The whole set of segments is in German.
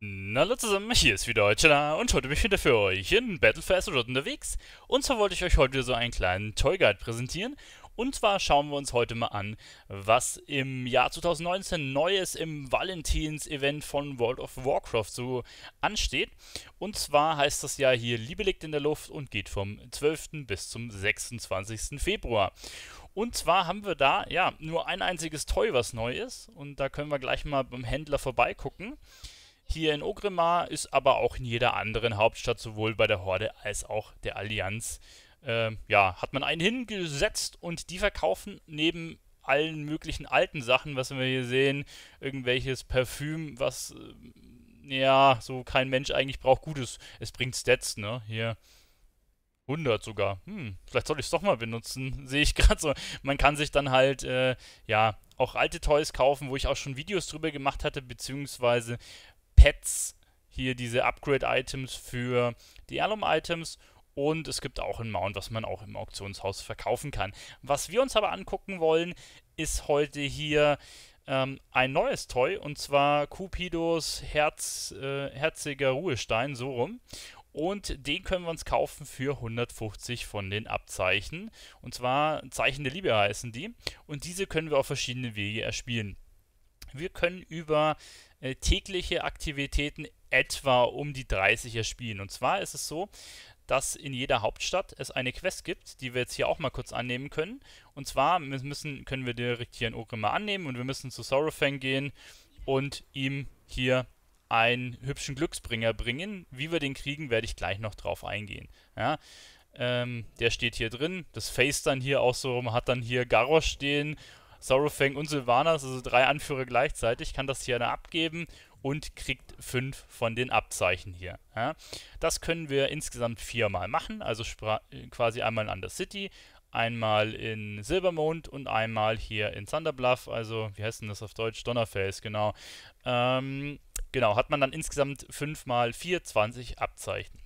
Na Hallo zusammen, hier ist wieder Chana und heute bin ich wieder für euch in Battle for Azeroth unterwegs. Und zwar wollte ich euch heute so einen kleinen Toy Guide präsentieren. Und zwar schauen wir uns heute mal an, was im Jahr 2019 Neues im Valentins-Event von World of Warcraft so ansteht. Und zwar heißt das ja hier Liebe liegt in der Luft und geht vom 12. bis zum 26. Februar. Und zwar haben wir da ja nur ein einziges Toy, was neu ist. Und da können wir gleich mal beim Händler vorbeigucken. Hier in Ogrimmar ist aber auch in jeder anderen Hauptstadt sowohl bei der Horde als auch der Allianz äh, ja, hat man einen hingesetzt und die verkaufen neben allen möglichen alten Sachen, was wir hier sehen, irgendwelches Parfüm, was äh, ja, so kein Mensch eigentlich braucht, gutes. Es bringt Stats, ne? Hier 100 sogar. Hm, vielleicht soll ich es doch mal benutzen. Sehe ich gerade so. Man kann sich dann halt, äh, ja, auch alte Toys kaufen, wo ich auch schon Videos drüber gemacht hatte, beziehungsweise Pets hier diese Upgrade-Items für die Erlum-Items und es gibt auch ein Mount, was man auch im Auktionshaus verkaufen kann. Was wir uns aber angucken wollen, ist heute hier ähm, ein neues Toy und zwar Cupidos Herz, äh, herziger Ruhestein, so rum. Und den können wir uns kaufen für 150 von den Abzeichen. Und zwar Zeichen der Liebe heißen die. Und diese können wir auf verschiedene Wege erspielen. Wir können über äh, tägliche Aktivitäten etwa um die 30 erspielen. Und zwar ist es so, dass in jeder Hauptstadt es eine Quest gibt, die wir jetzt hier auch mal kurz annehmen können. Und zwar müssen, können wir direkt hier in Orima annehmen und wir müssen zu Sorrowfang gehen und ihm hier einen hübschen Glücksbringer bringen. Wie wir den kriegen, werde ich gleich noch drauf eingehen. Ja, ähm, der steht hier drin. Das Face dann hier auch so rum, hat dann hier Garrosh stehen Sorrowfang und Sylvanas, also drei Anführer gleichzeitig, kann das hier abgeben und kriegt fünf von den Abzeichen hier. Ja. Das können wir insgesamt viermal machen, also quasi einmal in City, einmal in Silbermond und einmal hier in Thunderbluff, also wie heißt denn das auf Deutsch? Donnerface, genau. Ähm, genau, hat man dann insgesamt fünfmal vier, 4, 20 Abzeichen.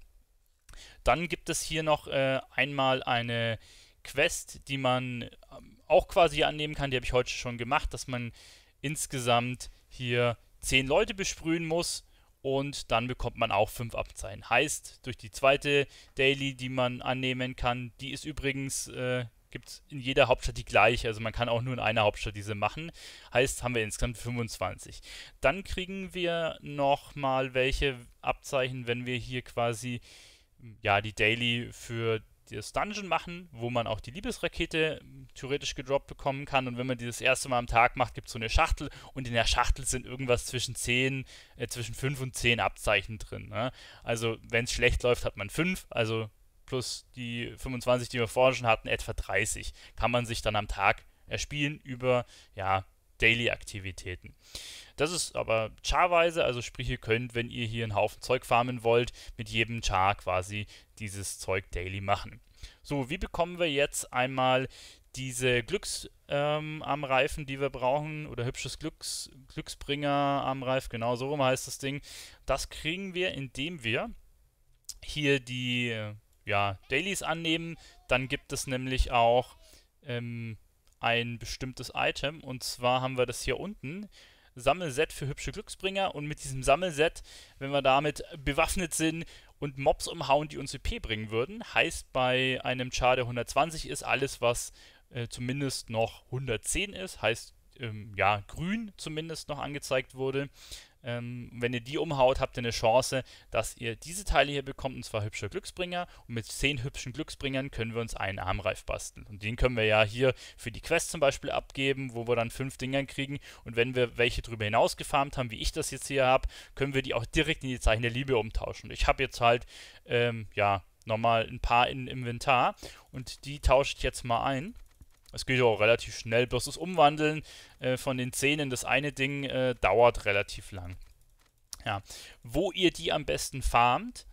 Dann gibt es hier noch äh, einmal eine Quest, die man ähm, auch quasi annehmen kann, die habe ich heute schon gemacht, dass man insgesamt hier 10 Leute besprühen muss und dann bekommt man auch 5 Abzeichen. Heißt, durch die zweite Daily, die man annehmen kann, die ist übrigens, äh, gibt es in jeder Hauptstadt die gleiche, also man kann auch nur in einer Hauptstadt diese machen. Heißt, haben wir insgesamt 25. Dann kriegen wir nochmal welche Abzeichen, wenn wir hier quasi ja, die Daily für das Dungeon machen, wo man auch die Liebesrakete theoretisch gedroppt bekommen kann. Und wenn man die das erste Mal am Tag macht, gibt es so eine Schachtel und in der Schachtel sind irgendwas zwischen 10, äh, zwischen 5 und 10 Abzeichen drin. Ne? Also wenn es schlecht läuft, hat man 5, also plus die 25, die wir vorhin schon hatten, etwa 30. Kann man sich dann am Tag erspielen über, ja, Daily-Aktivitäten. Das ist aber charweise, also sprich, ihr könnt, wenn ihr hier einen Haufen Zeug farmen wollt, mit jedem Char quasi dieses Zeug daily machen. So, wie bekommen wir jetzt einmal diese Glücks ähm, am Reifen, die wir brauchen, oder hübsches Glücks, Glücksbringer am Reif, genau so rum heißt das Ding. Das kriegen wir, indem wir hier die ja, Dailies annehmen. Dann gibt es nämlich auch ähm, ein bestimmtes Item und zwar haben wir das hier unten. Sammelset für hübsche Glücksbringer und mit diesem Sammelset, wenn wir damit bewaffnet sind und Mobs umhauen, die uns EP bringen würden, heißt bei einem Char der 120 ist alles, was äh, zumindest noch 110 ist, heißt ähm, ja grün zumindest noch angezeigt wurde. Ähm, wenn ihr die umhaut, habt ihr eine Chance, dass ihr diese Teile hier bekommt, und zwar hübsche Glücksbringer. Und mit 10 hübschen Glücksbringern können wir uns einen Armreif basteln. Und den können wir ja hier für die Quest zum Beispiel abgeben, wo wir dann 5 Dingern kriegen. Und wenn wir welche drüber hinaus gefarmt haben, wie ich das jetzt hier habe, können wir die auch direkt in die Zeichen der Liebe umtauschen. Ich habe jetzt halt, ähm, ja, nochmal ein paar in Inventar und die tausche ich jetzt mal ein. Es geht ja auch relativ schnell. Bloß das Umwandeln äh, von den Zähnen, das eine Ding, äh, dauert relativ lang. Ja. Wo ihr die am besten farmt,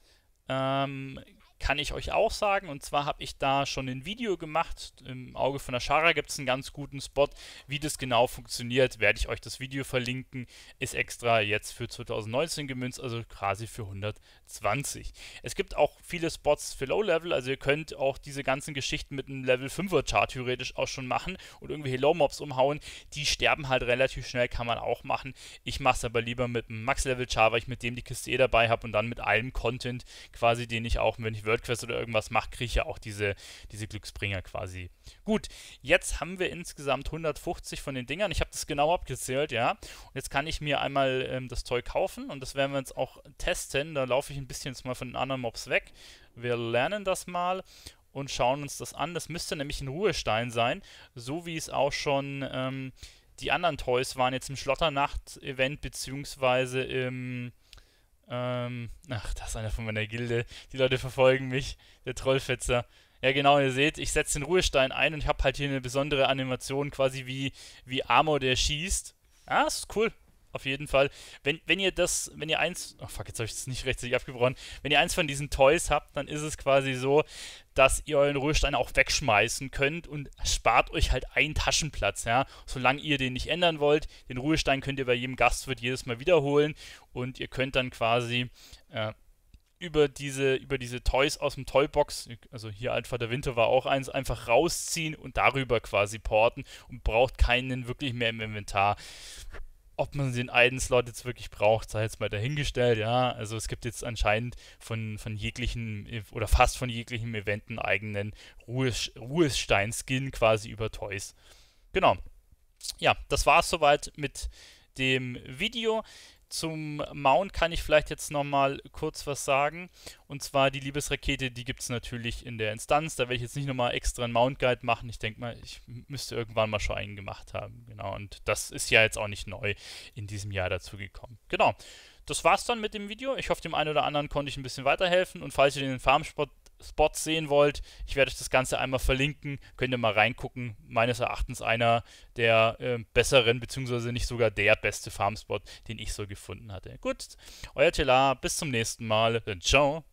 ähm, kann ich euch auch sagen. Und zwar habe ich da schon ein Video gemacht. Im Auge von der Schara gibt es einen ganz guten Spot. Wie das genau funktioniert, werde ich euch das Video verlinken. Ist extra jetzt für 2019 gemünzt, also quasi für 120. Es gibt auch viele Spots für Low-Level, also ihr könnt auch diese ganzen Geschichten mit einem Level 5er Char theoretisch auch schon machen und irgendwelche Low-Mobs umhauen. Die sterben halt relativ schnell, kann man auch machen. Ich mache es aber lieber mit einem Max-Level Char, weil ich mit dem die Kiste eh dabei habe und dann mit allem Content quasi, den ich auch, wenn ich WordPress oder irgendwas macht, kriege ich ja auch diese, diese Glücksbringer quasi. Gut, jetzt haben wir insgesamt 150 von den Dingern. Ich habe das genau abgezählt, ja. Und jetzt kann ich mir einmal ähm, das Zeug kaufen und das werden wir jetzt auch testen. Da laufe ich ein bisschen jetzt mal von den anderen Mobs weg. Wir lernen das mal und schauen uns das an. Das müsste nämlich ein Ruhestein sein, so wie es auch schon ähm, die anderen Toys waren jetzt im Schlotternacht-Event beziehungsweise im ähm, ach, das ist einer von meiner Gilde. Die Leute verfolgen mich. Der Trollfetzer. Ja, genau, ihr seht, ich setze den Ruhestein ein und ich habe halt hier eine besondere Animation, quasi wie, wie Armor, der schießt. Ah, ist cool auf jeden Fall. Wenn, wenn ihr das, wenn ihr eins, oh fuck, jetzt habe ich das nicht rechtzeitig abgebrochen, wenn ihr eins von diesen Toys habt, dann ist es quasi so, dass ihr euren Ruhestein auch wegschmeißen könnt und spart euch halt einen Taschenplatz, ja. Solange ihr den nicht ändern wollt, den Ruhestein könnt ihr bei jedem Gastwirt jedes Mal wiederholen und ihr könnt dann quasi äh, über diese, über diese Toys aus dem Toybox, also hier einfach der Winter war auch eins, einfach rausziehen und darüber quasi porten und braucht keinen wirklich mehr im Inventar ob man den einen Slot jetzt wirklich braucht, sei jetzt mal dahingestellt, ja. Also es gibt jetzt anscheinend von, von jeglichen oder fast von jeglichen Eventen eigenen Ruhestein-Skin quasi über Toys. Genau. Ja, das war es soweit mit dem Video. Zum Mount kann ich vielleicht jetzt nochmal kurz was sagen. Und zwar die Liebesrakete, die gibt es natürlich in der Instanz. Da werde ich jetzt nicht nochmal extra einen Mount-Guide machen. Ich denke mal, ich müsste irgendwann mal schon einen gemacht haben. Genau. Und das ist ja jetzt auch nicht neu in diesem Jahr dazugekommen. Genau. Das war's dann mit dem Video. Ich hoffe, dem einen oder anderen konnte ich ein bisschen weiterhelfen. Und falls ihr den Farmsport Spots sehen wollt, ich werde euch das Ganze einmal verlinken, könnt ihr mal reingucken. Meines Erachtens einer der äh, besseren, beziehungsweise nicht sogar der beste Farmspot, den ich so gefunden hatte. Gut, euer Telar, bis zum nächsten Mal. Ciao.